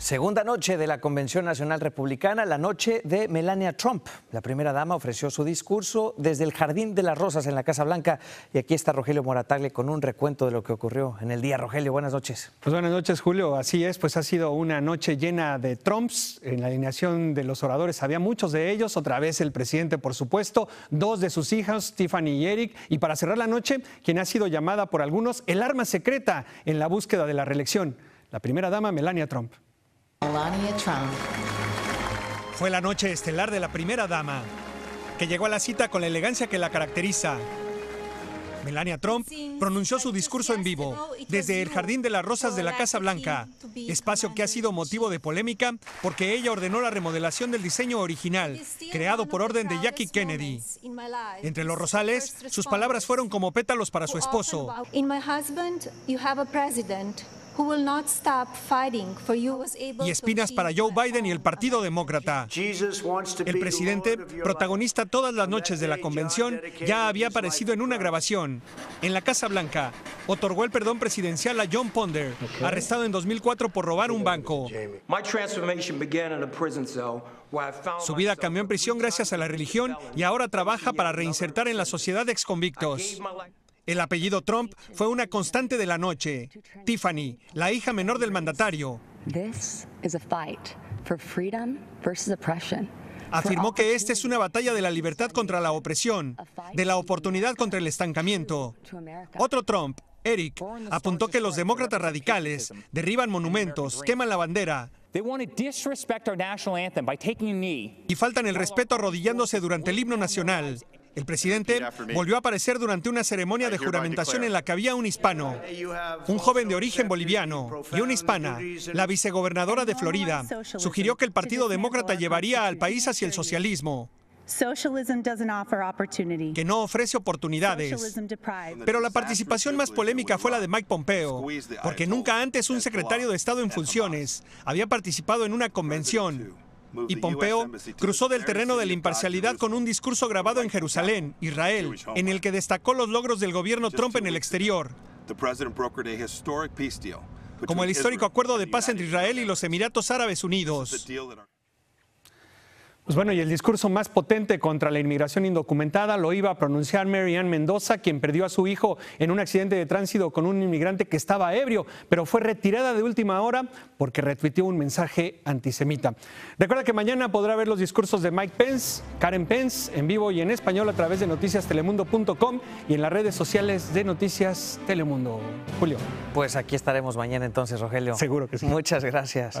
Segunda noche de la Convención Nacional Republicana, la noche de Melania Trump. La primera dama ofreció su discurso desde el Jardín de las Rosas en la Casa Blanca. Y aquí está Rogelio Moratagle con un recuento de lo que ocurrió en el día. Rogelio, buenas noches. Pues buenas noches, Julio. Así es, pues ha sido una noche llena de Trumps. En la alineación de los oradores había muchos de ellos, otra vez el presidente, por supuesto, dos de sus hijas, Tiffany y Eric. Y para cerrar la noche, quien ha sido llamada por algunos el arma secreta en la búsqueda de la reelección, la primera dama, Melania Trump. Melania Trump. Fue la noche estelar de la primera dama, que llegó a la cita con la elegancia que la caracteriza. Melania Trump pronunció su discurso en vivo desde el Jardín de las Rosas de la Casa Blanca, espacio que ha sido motivo de polémica porque ella ordenó la remodelación del diseño original, creado por orden de Jackie Kennedy. Entre los rosales, sus palabras fueron como pétalos para su esposo y espinas para Joe Biden y el Partido Demócrata. El presidente, protagonista todas las noches de la convención, ya había aparecido en una grabación. En la Casa Blanca, otorgó el perdón presidencial a John Ponder, arrestado en 2004 por robar un banco. Su vida cambió en prisión gracias a la religión y ahora trabaja para reinsertar en la sociedad exconvictos. El apellido Trump fue una constante de la noche. Tiffany, la hija menor del mandatario. Afirmó que esta es una batalla de la libertad contra la opresión, de la oportunidad contra el estancamiento. Otro Trump, Eric, apuntó que los demócratas radicales derriban monumentos, queman la bandera, y faltan el respeto arrodillándose durante el himno nacional el presidente volvió a aparecer durante una ceremonia de juramentación en la que había un hispano, un joven de origen boliviano y una hispana. La vicegobernadora de Florida sugirió que el Partido Demócrata llevaría al país hacia el socialismo que no ofrece oportunidades. Pero la participación más polémica fue la de Mike Pompeo, porque nunca antes un secretario de Estado en funciones había participado en una convención y Pompeo cruzó del terreno de la imparcialidad con un discurso grabado en Jerusalén, Israel, en el que destacó los logros del gobierno Trump en el exterior, como el histórico acuerdo de paz entre Israel y los Emiratos Árabes Unidos. Pues bueno, y el discurso más potente contra la inmigración indocumentada lo iba a pronunciar Mary Ann Mendoza, quien perdió a su hijo en un accidente de tránsito con un inmigrante que estaba ebrio, pero fue retirada de última hora porque retuiteó un mensaje antisemita. Recuerda que mañana podrá ver los discursos de Mike Pence, Karen Pence, en vivo y en español a través de noticiastelemundo.com y en las redes sociales de Noticias Telemundo. Julio. Pues aquí estaremos mañana entonces, Rogelio. Seguro que sí. Muchas gracias.